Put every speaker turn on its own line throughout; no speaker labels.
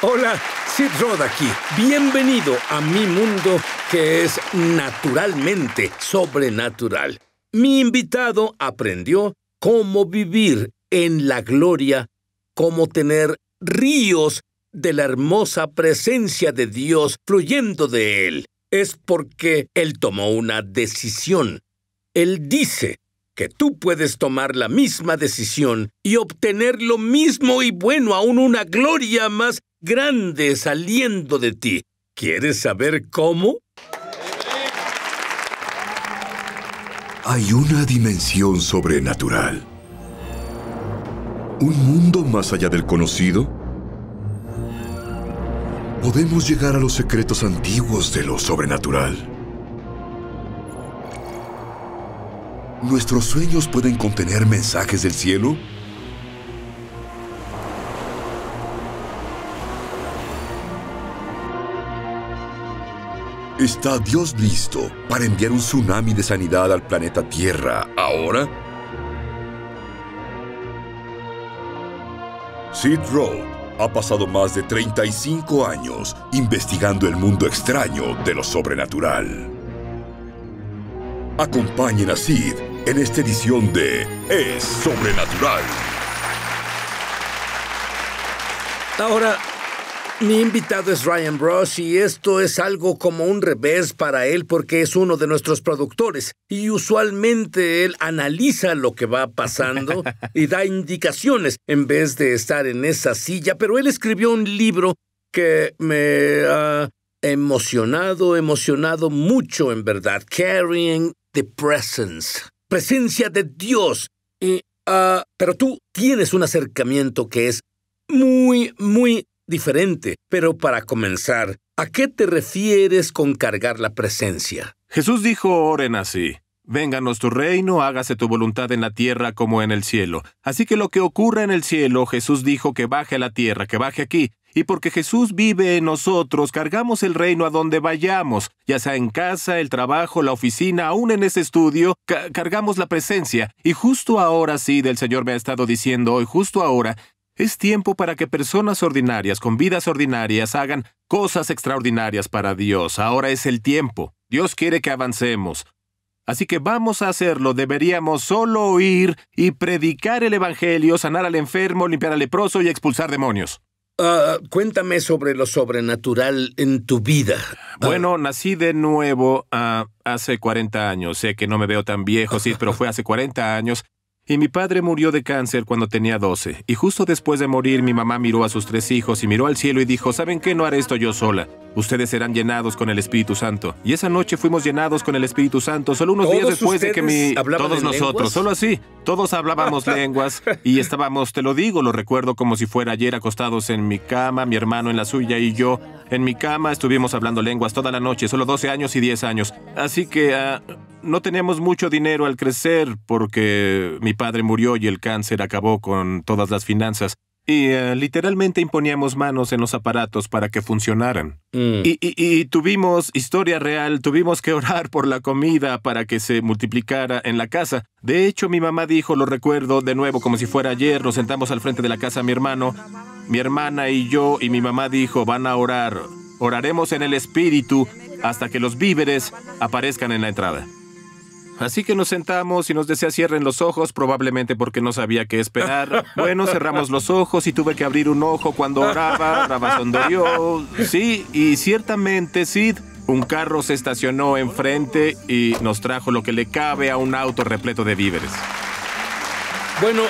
Hola, Sid aquí. Bienvenido a mi mundo que es naturalmente sobrenatural. Mi invitado aprendió cómo vivir en la gloria, cómo tener ríos de la hermosa presencia de Dios fluyendo de él. Es porque él tomó una decisión. Él dice que tú puedes tomar la misma decisión y obtener lo mismo y bueno, aún una gloria más grande saliendo de ti. ¿Quieres saber cómo?
Hay una dimensión sobrenatural. Un mundo más allá del conocido. Podemos llegar a los secretos antiguos de lo sobrenatural. ¿Nuestros sueños pueden contener mensajes del cielo? ¿Está Dios listo para enviar un tsunami de sanidad al planeta Tierra ahora? Sid Road ha pasado más de 35 años investigando el mundo extraño de lo sobrenatural. Acompañen a Sid en esta edición de Es Sobrenatural.
Ahora, mi invitado es Ryan Bros y esto es algo como un revés para él porque es uno de nuestros productores y usualmente él analiza lo que va pasando y da indicaciones en vez de estar en esa silla, pero él escribió un libro que me ha emocionado, emocionado mucho en verdad, Carrying the Presence, presencia de Dios. Ah, pero tú tienes un acercamiento que es muy, muy diferente, pero para comenzar, ¿a qué te refieres con cargar la
presencia? Jesús dijo, oren así. Vénganos tu reino, hágase tu voluntad en la tierra como en el cielo. Así que lo que ocurra en el cielo, Jesús dijo que baje a la tierra, que baje aquí. Y porque Jesús vive en nosotros, cargamos el reino a donde vayamos, ya sea en casa, el trabajo, la oficina, aún en ese estudio, cargamos la presencia. Y justo ahora sí, del Señor me ha estado diciendo hoy, justo ahora, es tiempo para que personas ordinarias con vidas ordinarias hagan cosas extraordinarias para Dios. Ahora es el tiempo. Dios quiere que avancemos. Así que vamos a hacerlo. Deberíamos solo oír y predicar el Evangelio, sanar al enfermo, limpiar al leproso y expulsar demonios. Ah, cuéntame sobre lo sobrenatural en tu vida. Ah. Bueno, nací de nuevo ah, hace 40 años. Sé que no me veo tan viejo, sí, pero fue hace 40 años y mi padre murió de cáncer cuando tenía 12, y justo después de morir mi mamá miró a sus tres hijos y miró al cielo y dijo, ¿saben qué? No haré esto yo sola ustedes serán llenados con el Espíritu Santo. Y esa noche fuimos llenados con el Espíritu Santo, solo unos días después de que mi... Todos nosotros, solo así. Todos hablábamos lenguas y estábamos, te lo digo, lo recuerdo como si fuera ayer acostados en mi cama, mi hermano en la suya y yo. En mi cama estuvimos hablando lenguas toda la noche, solo 12 años y 10 años. Así que... Ah, no teníamos mucho dinero al crecer porque mi padre murió y el cáncer acabó con todas las finanzas. Y eh, literalmente imponíamos manos en los aparatos para que funcionaran. Mm. Y, y, tuvimos historia real, tuvimos que orar por la comida para que se multiplicara en la casa. De hecho, mi mamá dijo, lo recuerdo de nuevo como si fuera ayer, nos sentamos al frente de la casa mi hermano, mi hermana y yo, y mi mamá dijo, van a orar. Oraremos en el espíritu hasta que los víveres aparezcan en la entrada. Así que nos sentamos y nos decía cierren los ojos, probablemente porque no sabía qué esperar. Bueno, cerramos los ojos y tuve que abrir un ojo cuando oraba, oraba yo. Sí, y ciertamente, Sid, un carro se estacionó enfrente y nos trajo lo que le cabe a un auto repleto de víveres.
Bueno,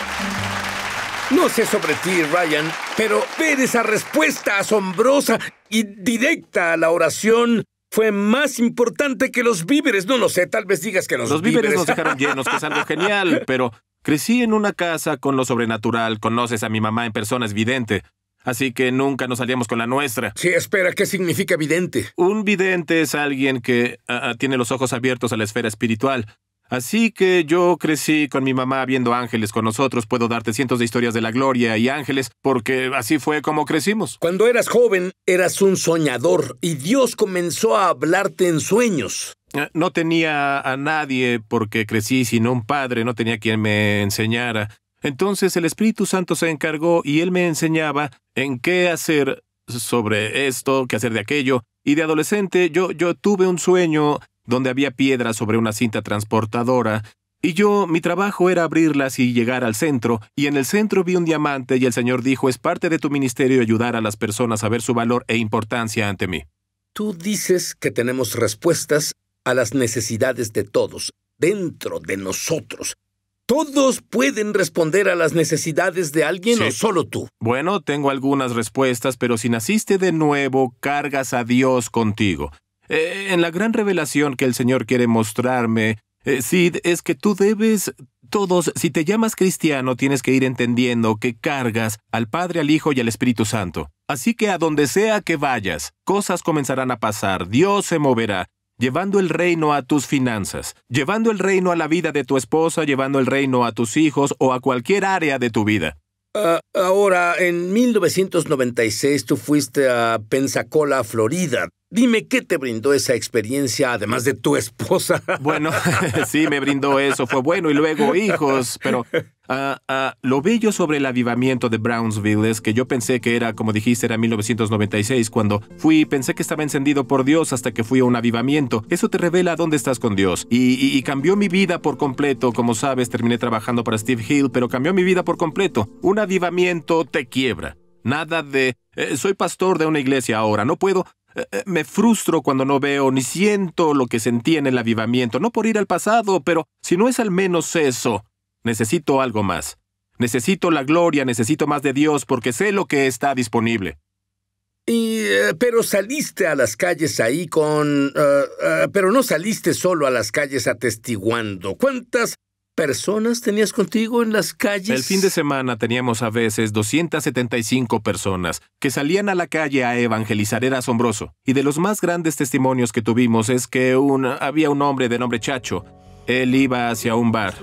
no sé sobre ti, Ryan, pero ver esa respuesta asombrosa y directa a la oración fue más importante que los víveres. No lo sé, tal vez digas que los, víveres. nos dejaron llenos, que es algo genial,
pero crecí en una casa con lo sobrenatural, conoces a mi mamá en persona, es vidente. Así que nunca nos salíamos con la nuestra. Sí, espera, ¿qué significa vidente? Un vidente es alguien que ah, ah, tiene los ojos abiertos a la esfera espiritual. Así que yo crecí con mi mamá viendo ángeles con nosotros. Puedo darte cientos de historias de la gloria y ángeles, porque así fue como crecimos. Cuando eras joven, eras un soñador y Dios comenzó a hablarte en
sueños.
Eh, no tenía a nadie porque crecí sin un padre, no tenía quien me enseñara. Entonces el Espíritu Santo se encargó y él me enseñaba en qué hacer sobre esto, qué hacer de aquello. Y de adolescente yo, yo tuve un sueño donde había piedras sobre una cinta transportadora, y yo, mi trabajo era abrirlas y llegar al centro, y en el centro vi un diamante y el Señor dijo, es parte de tu ministerio ayudar a las personas a ver su valor e importancia ante mí.
Tú dices que tenemos respuestas a las necesidades de todos, dentro de nosotros. ¿Todos pueden responder a las necesidades de alguien o solo tú?
Bueno, tengo algunas respuestas, pero si naciste de nuevo, cargas a Dios contigo. Eh, en la gran revelación que el Señor quiere mostrarme, eh, Sid, es que tú debes, todos, si te llamas cristiano, tienes que ir entendiendo que cargas al Padre, al Hijo y al Espíritu Santo. Así que a donde sea que vayas, cosas comenzarán a pasar, Dios se moverá, llevando el reino a tus finanzas, llevando el reino a la vida de tu esposa, llevando el reino a tus hijos o a cualquier área de tu vida.
Ah, ahora, en 1996 tú fuiste a Pensacola, Florida. Dime qué te brindó esa experiencia,
además de tu esposa. Bueno, sí, me brindó eso, fue bueno, y luego hijos, pero Ah, ah, lo bello sobre el avivamiento de Brownsville es que yo pensé que era, como dijiste, era 1996 cuando fui, pensé que estaba encendido por Dios hasta que fui a un avivamiento. Eso te revela dónde estás con Dios. Y, cambió mi vida por completo. Como sabes, terminé trabajando para Steve Hill, pero cambió mi vida por completo. Un avivamiento te quiebra. Nada de, eh, soy pastor de una iglesia ahora, no puedo, eh, eh, me frustro cuando no veo ni siento lo que sentí en el avivamiento, no por ir al pasado, pero si no es al menos eso, Necesito algo más. Necesito la gloria, necesito más de Dios porque sé lo que está disponible.
Y, eh, pero saliste a las calles ahí con... Eh, eh, pero no saliste solo a las calles atestiguando. ¿Cuántas personas tenías contigo en las calles? El fin
de semana teníamos a veces 275 personas que salían a la calle a evangelizar. Era asombroso. Y de los más grandes testimonios que tuvimos es que había un hombre de nombre Chacho él iba hacia un bar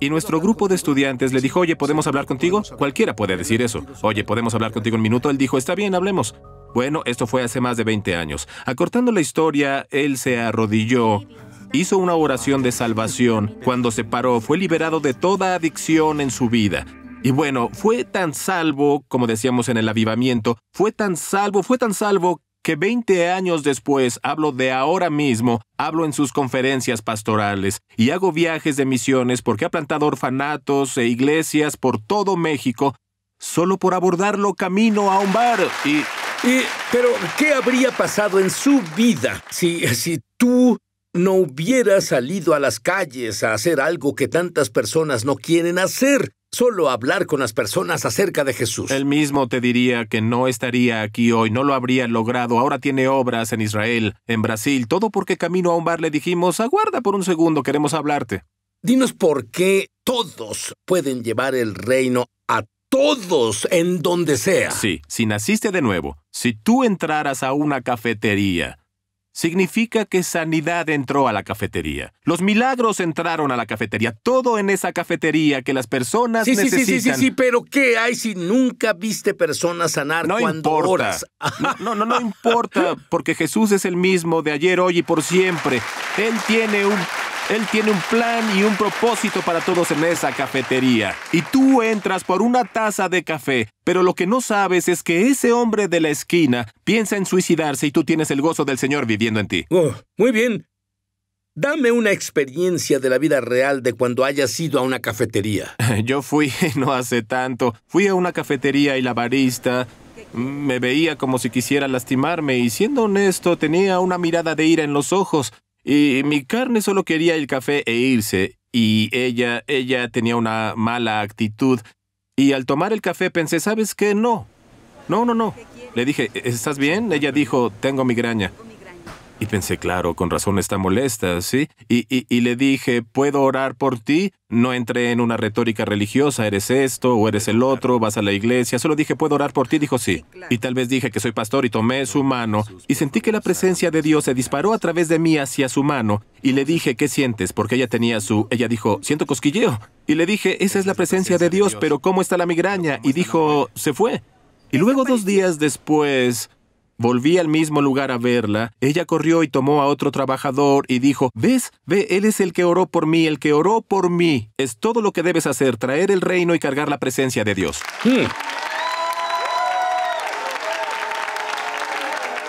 y nuestro grupo de estudiantes le dijo, oye, ¿podemos hablar contigo? Cualquiera puede decir eso. Oye, ¿podemos hablar contigo un minuto? Él dijo, está bien, hablemos. Bueno, esto fue hace más de 20 años. Acortando la historia, él se arrodilló, hizo una oración de salvación. Cuando se paró, fue liberado de toda adicción en su vida. Y bueno, fue tan salvo, como decíamos en el avivamiento, fue tan salvo, fue tan salvo que 20 años después hablo de ahora mismo, hablo en sus conferencias pastorales y hago viajes de misiones porque ha plantado orfanatos e iglesias por todo México solo por abordarlo camino a un bar y... pero, ¿qué habría pasado en su vida si, si tú
no hubieras salido a las calles a hacer algo que tantas personas no quieren hacer? Solo hablar con las personas acerca de Jesús.
Él mismo te diría que no estaría aquí hoy, no lo habría logrado. Ahora tiene obras en Israel, en Brasil, todo porque camino a un bar le dijimos, aguarda por un segundo, queremos hablarte. Dinos por qué todos pueden llevar el reino a todos en donde sea. Sí, si naciste de nuevo, si tú entraras a una cafetería, significa que sanidad entró a la cafetería. Los milagros entraron a la cafetería. Todo en esa cafetería que las personas sí, necesitan. Sí, sí, sí, sí, sí,
pero ¿qué hay si nunca viste personas sanar no cuando importa. Oras?
No, no, no, no importa, porque Jesús es el mismo de ayer, hoy y por siempre. Él tiene un él tiene un plan y un propósito para todos en esa cafetería. Y tú entras por una taza de café, pero lo que no sabes es que ese hombre de la esquina piensa en suicidarse y tú tienes el gozo del Señor viviendo en ti. Oh, muy bien. Dame una experiencia
de la vida real de cuando hayas ido a una cafetería.
Yo fui, no hace tanto, fui a una cafetería y la barista me veía como si quisiera lastimarme y siendo honesto tenía una mirada de ira en los ojos. Y mi carne solo quería el café e irse, y ella, ella tenía una mala actitud. Y al tomar el café pensé, ¿sabes qué? No. No, no, no. Le dije, ¿estás bien? Ella dijo, tengo migraña. Y pensé, claro, con razón está molesta, ¿sí? Y, y, le dije, ¿puedo orar por ti? No entré en una retórica religiosa, eres esto o eres el otro, vas a la iglesia. Solo dije, ¿puedo orar por ti? Dijo sí. Y tal vez dije que soy pastor y tomé su mano y sentí que la presencia de Dios se disparó a través de mí hacia su mano. Y le dije, ¿qué sientes? Porque ella tenía su... Ella dijo, siento cosquilleo. Y le dije, esa es la presencia de Dios, pero ¿cómo está la migraña? Y dijo, se fue. Y luego dos días después... Volví al mismo lugar a verla. Ella corrió y tomó a otro trabajador y dijo, ¿ves? Ve, él es el que oró por mí, el que oró por mí. Es todo lo que debes hacer, traer el reino y cargar la presencia de Dios. Hmm.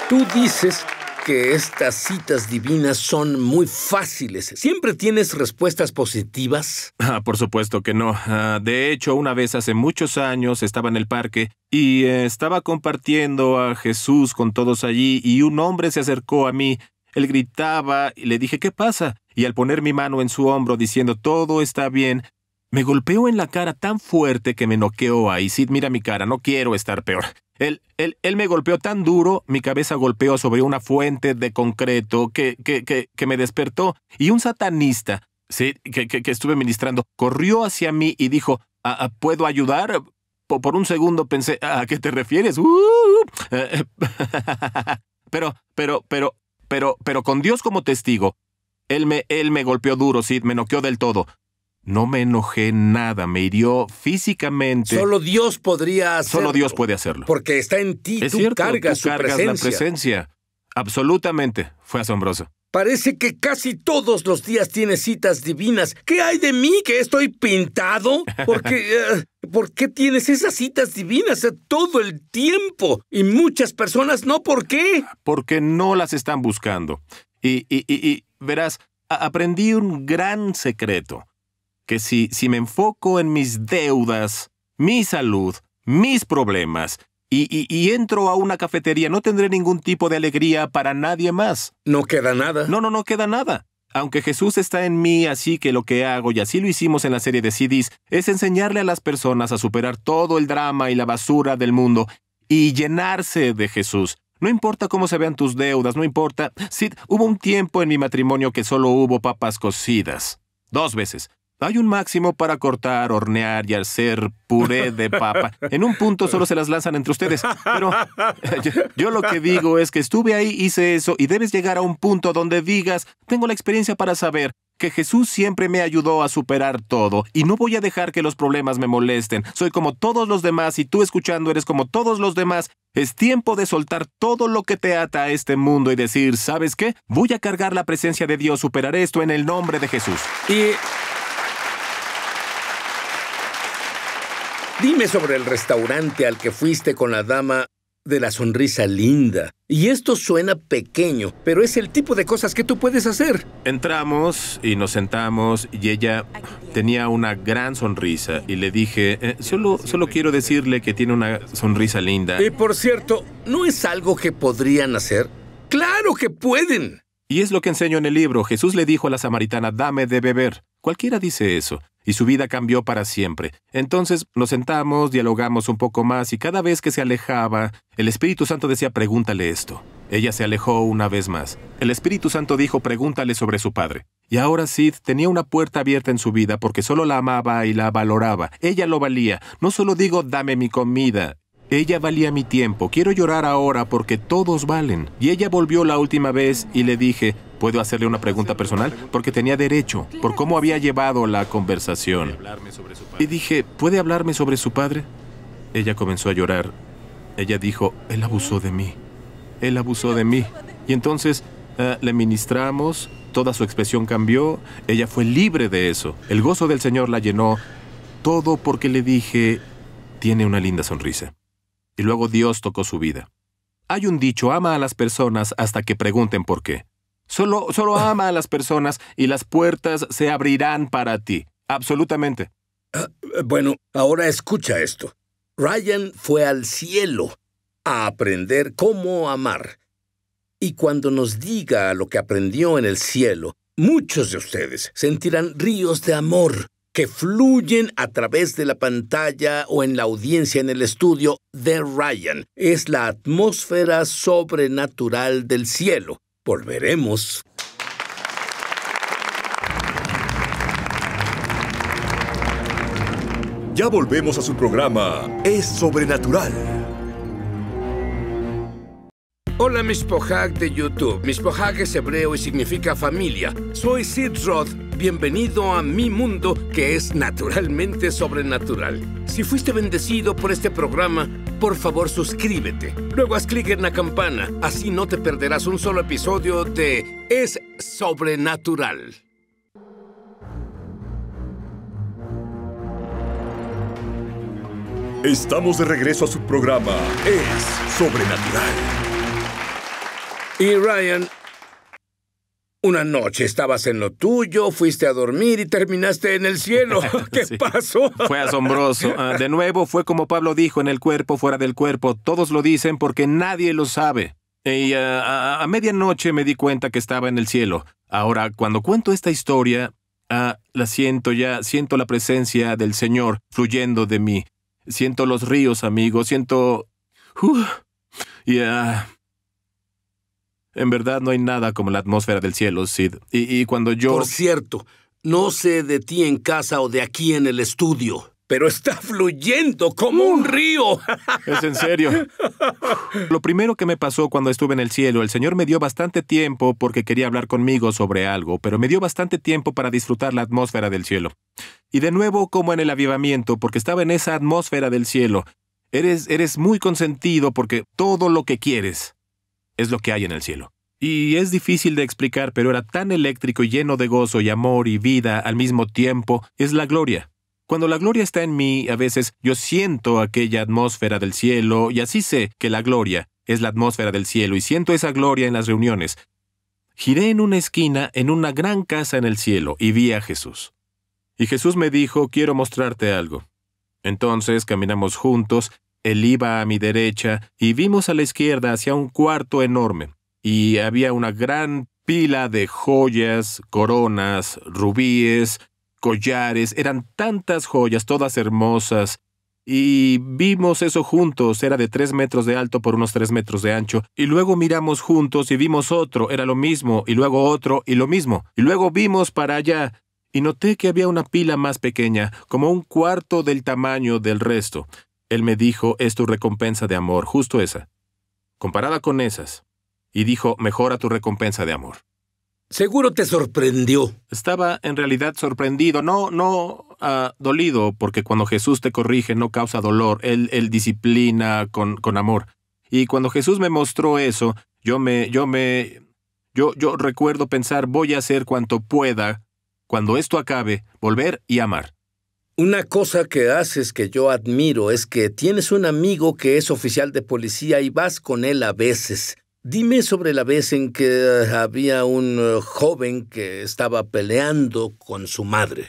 Tú dices que estas citas divinas son muy fáciles. ¿Siempre tienes respuestas positivas?
Ah, por supuesto que no. Ah, de hecho, una vez hace muchos años estaba en el parque y eh, estaba compartiendo a Jesús con todos allí y un hombre se acercó a mí. Él gritaba y le dije, ¿qué pasa? Y al poner mi mano en su hombro diciendo, todo está bien, me golpeó en la cara tan fuerte que me noqueó ahí. Sid, mira mi cara, no quiero estar peor. Él, él, me golpeó tan duro, mi cabeza golpeó sobre una fuente de concreto que, que, me despertó. Y un satanista, sí, que, que, estuve ministrando, corrió hacia mí y dijo, ¿A, ah, ah, puedo ayudar? Por, un segundo pensé, ah, ¿a qué te refieres? Uh, pero, pero, pero, pero, pero con Dios como testigo. Él me, él me golpeó duro, Sid, me noqueó del todo. No me enojé nada, me hirió físicamente. Solo Dios podría hacerlo. Solo Dios puede hacerlo. Porque está en ti, es tú su presencia. Absolutamente, fue asombroso.
Parece que casi todos los días tienes citas divinas. ¿Qué hay de mí que estoy pintado? Porque eh, ¿Por qué tienes esas citas divinas eh, todo el tiempo? Y
muchas personas no, ¿por qué? Porque no las están buscando. y verás, aprendí un gran secreto que si, si me enfoco en mis deudas, mi salud, mis problemas, y, entro a una cafetería, no tendré ningún tipo de alegría para nadie más. No queda nada. No, no, no queda nada. Aunque Jesús está en mí, así que lo que hago, y así lo hicimos en la serie de CDs, es enseñarle a las personas a superar todo el drama y la basura del mundo y llenarse de Jesús. No importa cómo se vean tus deudas, no importa. Sid, hubo un tiempo en mi matrimonio que solo hubo papas cocidas. Dos veces. Hay un máximo para cortar, hornear y hacer puré de papa. En un punto solo se las lanzan entre ustedes. Pero eh, yo, lo que digo es que estuve ahí, hice eso, y debes llegar a un punto donde digas, tengo la experiencia para saber que Jesús siempre me ayudó a superar todo, y no voy a dejar que los problemas me molesten. Soy como todos los demás, y tú escuchando eres como todos los demás. Es tiempo de soltar todo lo que te ata a este mundo y decir, ¿sabes qué? Voy a cargar la presencia de Dios, superar esto en el nombre de Jesús. Y
Dime sobre el restaurante al que fuiste con la dama de la sonrisa linda. Y esto suena pequeño, pero es el tipo de cosas que tú puedes hacer.
Entramos y nos sentamos y ella tenía una gran sonrisa y le dije, eh, solo, solo quiero decirle que tiene una sonrisa linda. Y
por cierto,
¿no es algo que podrían hacer? Claro que pueden. Y es lo que enseño en el libro. Jesús le dijo a la samaritana, dame de beber. Cualquiera dice eso y su vida cambió para siempre. Entonces nos sentamos, dialogamos un poco más y cada vez que se alejaba, el Espíritu Santo decía pregúntale esto. Ella se alejó una vez más. El Espíritu Santo dijo pregúntale sobre su padre. Y ahora Sid tenía una puerta abierta en su vida porque solo la amaba y la valoraba. Ella lo valía. No solo digo dame mi comida, ella valía mi tiempo, quiero llorar ahora porque todos valen. Y ella volvió la última vez y le dije, ¿Puedo hacerle una pregunta personal? Porque tenía derecho, por cómo había llevado la conversación. Y dije, ¿puede hablarme sobre su padre? Ella comenzó a llorar. Ella dijo, él abusó de mí. Él abusó de mí. Y entonces eh, le ministramos, toda su expresión cambió, ella fue libre de eso. El gozo del Señor la llenó, todo porque le dije, tiene una linda sonrisa. Y luego Dios tocó su vida. Hay un dicho, ama a las personas hasta que pregunten por qué. Solo, ama a las personas y las puertas se abrirán para ti. Absolutamente. Ah, bueno, ahora escucha esto. Ryan fue al cielo a
aprender cómo amar. Y cuando nos diga lo que aprendió en el cielo, muchos de ustedes sentirán ríos de amor que fluyen a través de la pantalla o en la audiencia en el estudio de Ryan. Es la atmósfera sobrenatural del cielo. Volveremos.
Ya volvemos a su programa Es Sobrenatural.
Hola mis Pohag de YouTube. Mis Pohag es hebreo y significa familia. Soy Sid Roth Bienvenido a mi mundo que es naturalmente sobrenatural. Si fuiste bendecido por este programa, por favor suscríbete. Luego haz clic en la campana, así no te perderás un solo episodio de Es
Sobrenatural. Estamos de regreso a su programa Es Sobrenatural. Y Ryan, una noche
estabas en lo tuyo, fuiste a dormir y terminaste en el cielo. ¿Qué pasó? Fue asombroso. Ah, de nuevo, fue como Pablo dijo, en el cuerpo, fuera del cuerpo. Todos lo dicen porque nadie lo sabe. Y ah, a, medianoche me di cuenta que estaba en el cielo. Ahora, cuando cuento esta historia, ah, la siento ya, siento la presencia del Señor fluyendo de mí. Siento los ríos, amigos, siento... Uh, y... En verdad no hay nada como la atmósfera del cielo, Sid. Y, cuando yo... Por cierto, no sé de ti en casa o de aquí en el estudio,
pero está fluyendo como un río. Es en serio.
Lo primero que me pasó cuando estuve en el cielo, el Señor me dio bastante tiempo porque quería hablar conmigo sobre algo, pero me dio bastante tiempo para disfrutar la atmósfera del cielo. Y de nuevo como en el avivamiento, porque estaba en esa atmósfera del cielo. Eres, eres muy consentido porque todo lo que quieres, es lo que hay en el cielo. Y es difícil de explicar, pero era tan eléctrico y lleno de gozo y amor y vida al mismo tiempo, es la gloria. Cuando la gloria está en mí, a veces yo siento aquella atmósfera del cielo y así sé que la gloria es la atmósfera del cielo y siento esa gloria en las reuniones. Giré en una esquina en una gran casa en el cielo y vi a Jesús. Y Jesús me dijo, quiero mostrarte algo. Entonces caminamos juntos él iba a mi derecha y vimos a la izquierda hacia un cuarto enorme, y había una gran pila de joyas, coronas, rubíes, collares, eran tantas joyas, todas hermosas, y vimos eso juntos, era de tres metros de alto por unos tres metros de ancho, y luego miramos juntos y vimos otro, era lo mismo, y luego otro, y lo mismo, y luego vimos para allá, y noté que había una pila más pequeña, como un cuarto del tamaño del resto. Él me dijo, es tu recompensa de amor, justo esa, comparada con esas. Y dijo, mejora tu recompensa de amor. Seguro te sorprendió. Estaba en realidad sorprendido, no, no ah, dolido, porque cuando Jesús te corrige no causa dolor, Él, él disciplina con, con, amor. Y cuando Jesús me mostró eso, yo me, yo me, yo, yo recuerdo pensar, voy a hacer cuanto pueda, cuando esto acabe, volver y amar. Una cosa
que haces que yo admiro es que tienes un amigo que es oficial de policía y vas con él a veces. Dime sobre la vez en que eh, había un eh, joven que estaba peleando con su madre.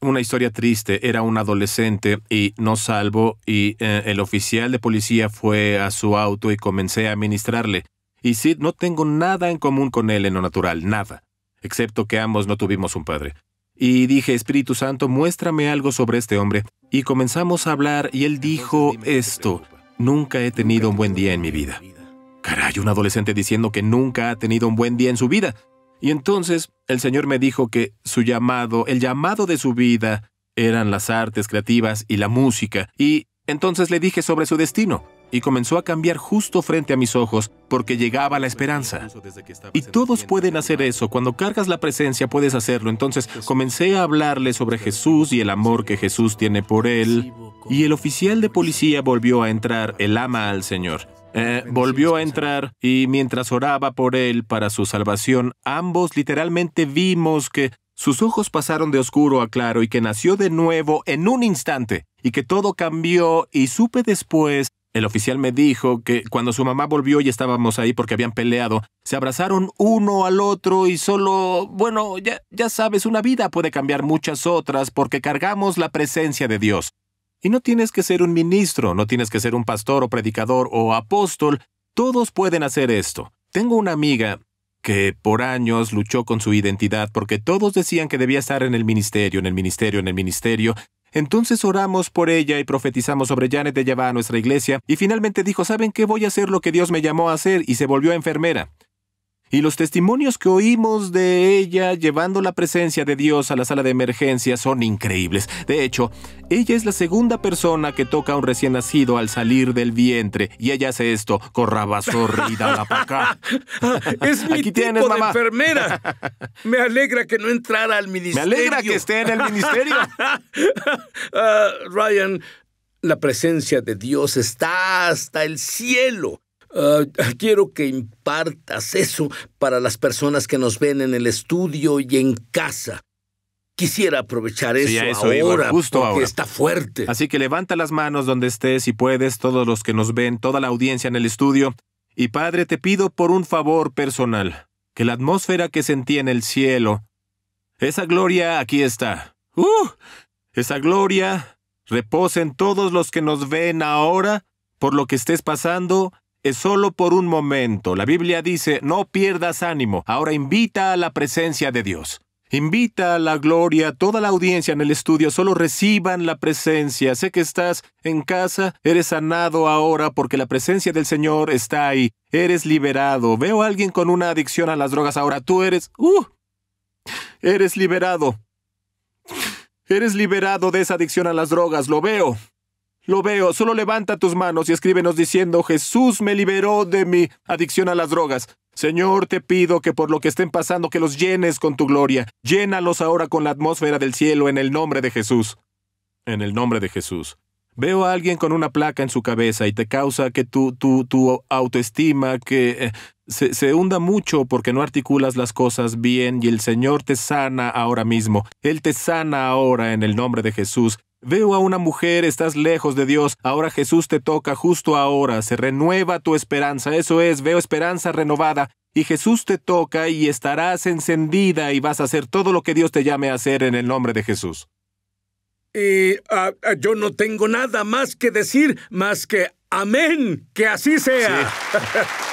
Una historia triste, era un adolescente y no salvo, y eh, el oficial de policía fue a su auto y comencé a administrarle. Y sí, no tengo nada en común con él en lo natural, nada, excepto que ambos no tuvimos un padre. Y dije, Espíritu Santo, muéstrame algo sobre este hombre. Y comenzamos a hablar y él dijo esto, nunca he tenido un buen día en mi vida. Caray, un adolescente diciendo que nunca ha tenido un buen día en su vida. Y entonces el Señor me dijo que su llamado, el llamado de su vida, eran las artes creativas y la música. Y entonces le dije sobre su destino y comenzó a cambiar justo frente a mis ojos porque llegaba la esperanza. Y todos pueden hacer eso. Cuando cargas la presencia puedes hacerlo. Entonces comencé a hablarle sobre Jesús y el amor que Jesús tiene por él. Y el oficial de policía volvió a entrar, el ama al Señor. Eh, volvió a entrar y mientras oraba por él para su salvación, ambos literalmente vimos que sus ojos pasaron de oscuro a claro y que nació de nuevo en un instante y que todo cambió y supe después el oficial me dijo que cuando su mamá volvió y estábamos ahí porque habían peleado, se abrazaron uno al otro y solo, bueno, ya, ya sabes, una vida puede cambiar muchas otras porque cargamos la presencia de Dios. Y no tienes que ser un ministro, no tienes que ser un pastor o predicador o apóstol, todos pueden hacer esto. Tengo una amiga que por años luchó con su identidad porque todos decían que debía estar en el ministerio, en el ministerio, en el ministerio, entonces oramos por ella y profetizamos sobre Janet de llevar a nuestra iglesia, y finalmente dijo, ¿saben qué? Voy a hacer lo que Dios me llamó a hacer, y se volvió enfermera y los testimonios que oímos de ella llevando la presencia de Dios a la sala de emergencia son increíbles. De hecho, ella es la segunda persona que toca a un recién nacido al salir del vientre y ella hace esto, corrabasorrida para acá. Ah, es mi Aquí tipo enfermera. Me
alegra que no entrara al ministerio. Me alegra que esté en el ministerio. Ah, Ryan, la presencia de Dios está hasta el cielo. Ah, quiero que impartas eso para las personas que nos ven en el estudio y en casa. Quisiera aprovechar eso, ahora, justo porque está fuerte.
Así que levanta las manos donde estés y puedes, todos los que nos ven, toda la audiencia en el estudio. Y Padre, te pido por un favor personal, que la atmósfera que sentí en el cielo, esa gloria aquí está. ¡Uh! Esa gloria reposa en todos los que nos ven ahora por lo que estés pasando es solo por un momento. La Biblia dice, no pierdas ánimo, ahora invita a la presencia de Dios. Invita a la gloria, toda la audiencia en el estudio, solo reciban la presencia. Sé que estás en casa, eres sanado ahora porque la presencia del Señor está ahí. Eres liberado. Veo a alguien con una adicción a las drogas ahora. Tú eres... ¡Uh! Eres liberado. Eres liberado de esa adicción a las drogas, lo veo. Lo veo, solo levanta tus manos y escríbenos diciendo, Jesús me liberó de mi adicción a las drogas. Señor, te pido que por lo que estén pasando, que los llenes con tu gloria. Llénalos ahora con la atmósfera del cielo en el nombre de Jesús. En el nombre de Jesús. Veo a alguien con una placa en su cabeza y te causa que tu, tu, tu autoestima que eh, se, se hunda mucho porque no articulas las cosas bien y el Señor te sana ahora mismo. Él te sana ahora en el nombre de Jesús. Veo a una mujer, estás lejos de Dios, ahora Jesús te toca justo ahora, se renueva tu esperanza, eso es, veo esperanza renovada, y Jesús te toca y estarás encendida y vas a hacer todo lo que Dios te llame a hacer en el nombre de Jesús.
Y ah, ah, yo no tengo nada más que decir, más que amén, que así sea.